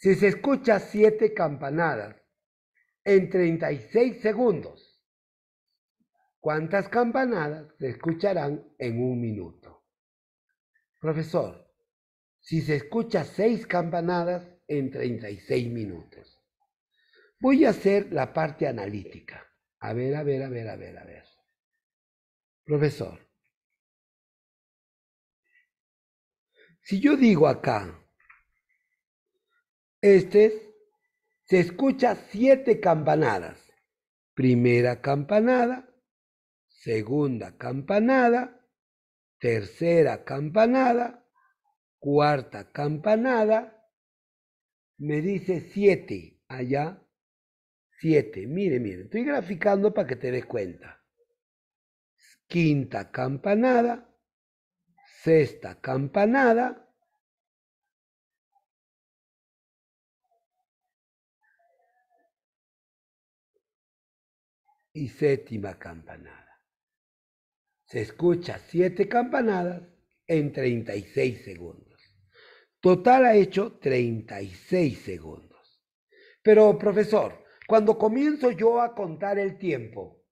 Si se escucha siete campanadas en 36 segundos, ¿cuántas campanadas se escucharán en un minuto? Profesor, si se escucha seis campanadas en 36 minutos. Voy a hacer la parte analítica. A ver, a ver, a ver, a ver, a ver. Profesor, si yo digo acá este se escucha siete campanadas. Primera campanada, segunda campanada, tercera campanada, cuarta campanada. Me dice siete allá. Siete. Mire, mire. Estoy graficando para que te des cuenta. Quinta campanada, sexta campanada y séptima campanada. Se escucha siete campanadas en 36 segundos. Total ha hecho 36 segundos. Pero, profesor, cuando comienzo yo a contar el tiempo,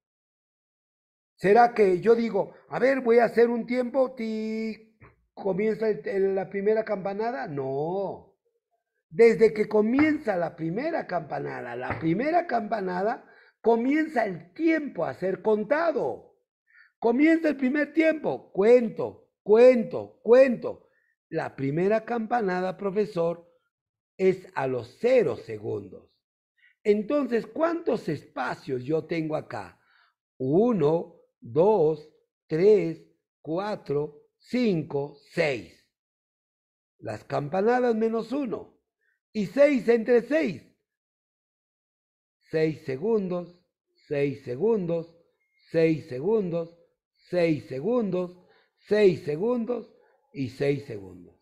¿será que yo digo, a ver, voy a hacer un tiempo, ti comienza en la primera campanada? No. Desde que comienza la primera campanada, la primera campanada comienza el tiempo a ser contado. Comienza el primer tiempo, cuento, cuento, cuento. La primera campanada, profesor, es a los cero segundos. Entonces, ¿cuántos espacios yo tengo acá? Uno, dos, tres, cuatro, cinco, seis. Las campanadas menos uno. Y seis entre seis. 6 segundos, 6 segundos, 6 segundos, 6 segundos, 6 segundos y 6 segundos.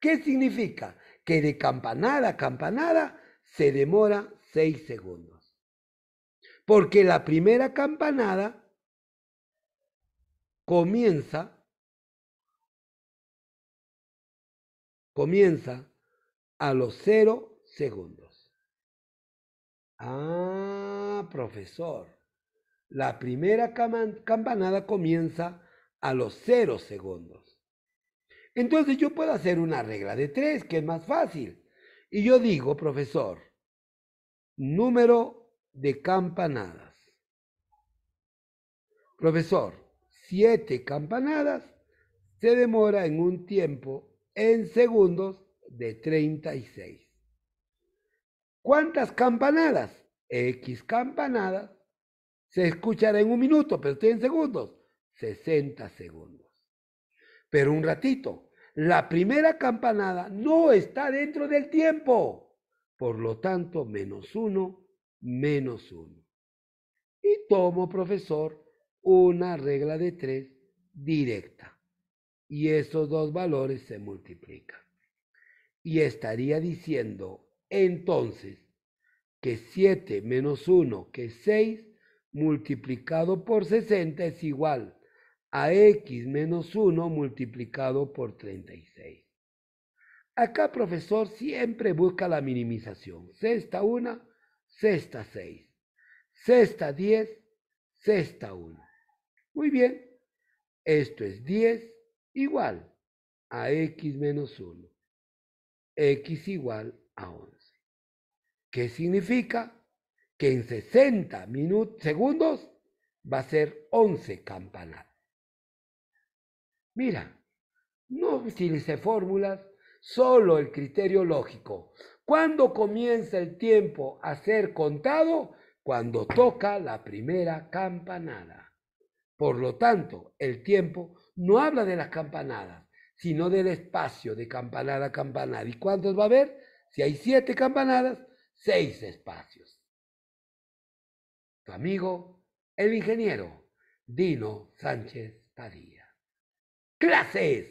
¿Qué significa? Que de campanada a campanada se demora 6 segundos. Porque la primera campanada comienza comienza a los 0 segundos. Ah, profesor. La primera campanada comienza a los 0 segundos. Entonces yo puedo hacer una regla de tres, que es más fácil. Y yo digo, profesor, número de campanadas. Profesor, siete campanadas se demora en un tiempo en segundos de 36. ¿Cuántas campanadas? X campanadas se escuchará en un minuto, pero estoy en segundos. 60 segundos. Pero un ratito, la primera campanada no está dentro del tiempo. Por lo tanto, menos uno, menos uno. Y tomo, profesor, una regla de tres directa. Y esos dos valores se multiplican. Y estaría diciendo entonces que 7 menos 1, que es 6, multiplicado por 60 es igual a x menos 1 multiplicado por 36. Acá, profesor, siempre busca la minimización. Sexta 1, sexta 6. Sexta 10, sexta 1. Muy bien. Esto es 10 igual a x menos 1. x igual a 1. ¿Qué significa que en 60 minutos, segundos va a ser 11 campanadas. Mira, no dice fórmulas, solo el criterio lógico. ¿Cuándo comienza el tiempo a ser contado? Cuando toca la primera campanada. Por lo tanto, el tiempo no habla de las campanadas, sino del espacio de campanada a campanada. ¿Y cuántos va a haber? Si hay siete campanadas, seis espacios. Tu amigo, el ingeniero Dino Sánchez Padilla. Clases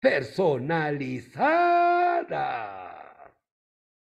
personalizadas.